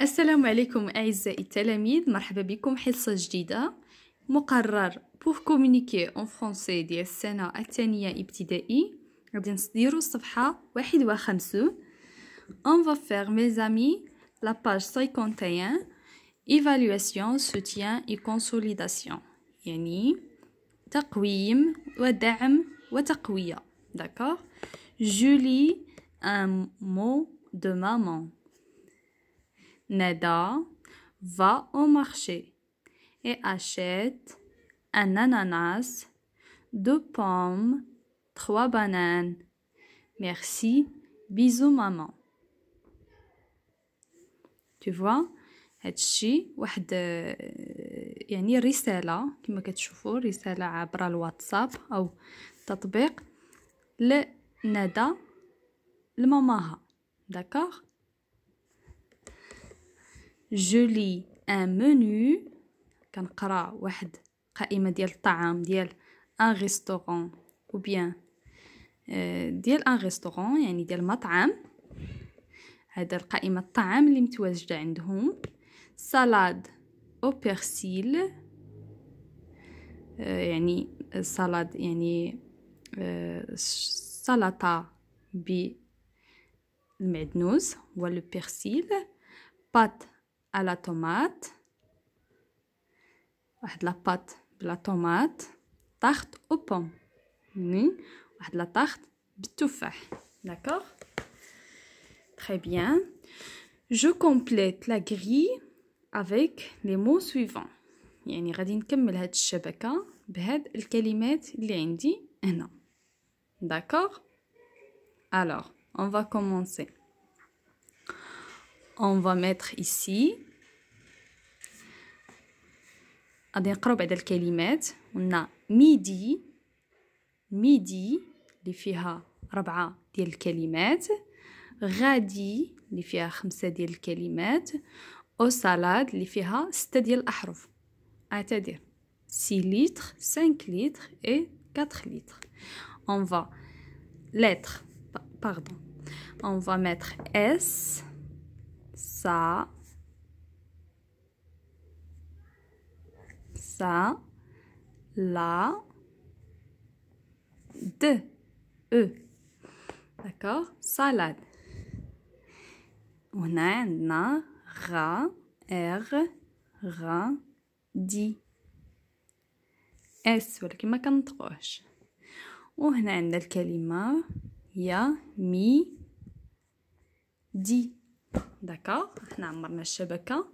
السلام عليكم أعزائي التلاميذ مرحبا بكم حصة جديدة مقرر بوف كومونيكي اون فرونسي ديال السنة الثانية ابتدائي غادي نديرو الصفحة واحد وخمسون on va faire ميزامي لا باج page 51 évaluation soutien et يعني تقويم ودعم وتقوية d'accord جولي ان مو دو مامون Neda va au marché et achète un ananas, deux pommes, trois bananes. Merci, bisous maman. Tu vois هادشي واحد يعني رسالة كما كتشوفوا رسالة عبر الواتساب أو تطبيق le maman, d'accord جو لي ان منو كنقرا واحد قائمه ديال الطعام ديال ان ريستوران او بيان ديال ان ريستوران يعني ديال مطعم هذا القائمه الطعام اللي متواجده عندهم سالاد او آه، بيرسيل يعني سالاد يعني آه، سلطه بالمعدنوس هو لو بيرسيل بات à la tomate pâte à la tomate, tomate tarte pomme, pommes, La tarte tout fait d'accord très bien je complète la grille avec les mots suivants يعني غادي نكمل d'accord alors on va commencer on va mettre ici On a midi midi qui contient les 4 gadi qui contient les 5 qui 6 litres, 5 litres et 4 litres On va lettre Pardon On va mettre S sa sa لا د أ داكوغ salade وهنا عندنا غا ار غا دي اس ولكن ما كنطقوهش وهنا عندنا الكلمه يا مي دي d'accord احنا عمرنا الشبكه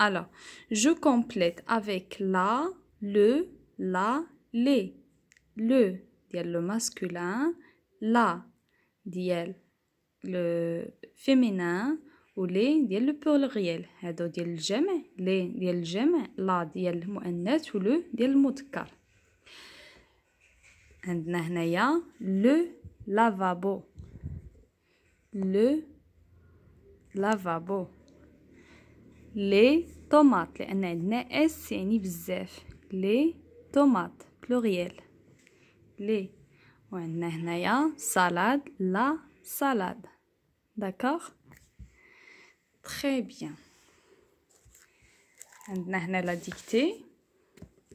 alors je complète avec la le la les le ديال le masculin la ديال le féminin ou les ديال le pluriel هادو ديال الجمع les ديال الجمع la ديال المؤنث و le ديال المذكر عندنا هنايا le lavabo le لافابو لي طوماط لان عندنا اس يعني بزاف لي طوماط بلوريال لي وعندنا هنايا سالاد لا سالاد داكوغ تري بيان عندنا هنا لا ديكتي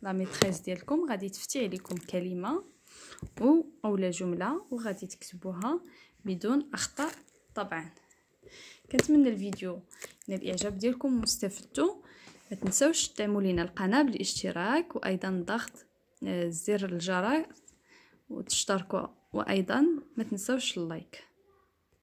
لا ميتريس ديالكم غادي تفتي عليكم كلمه او اولا جمله وغادي تكتبوها بدون اخطاء طبعا كنتمنى الفيديو ينال الاعجاب ديالكم واستفدتوا ما تنساوش تدعموا لينا القناه بالاشتراك وايضا ضغط آه، زر الجرس وتشتركوا وايضا ما تنساوش اللايك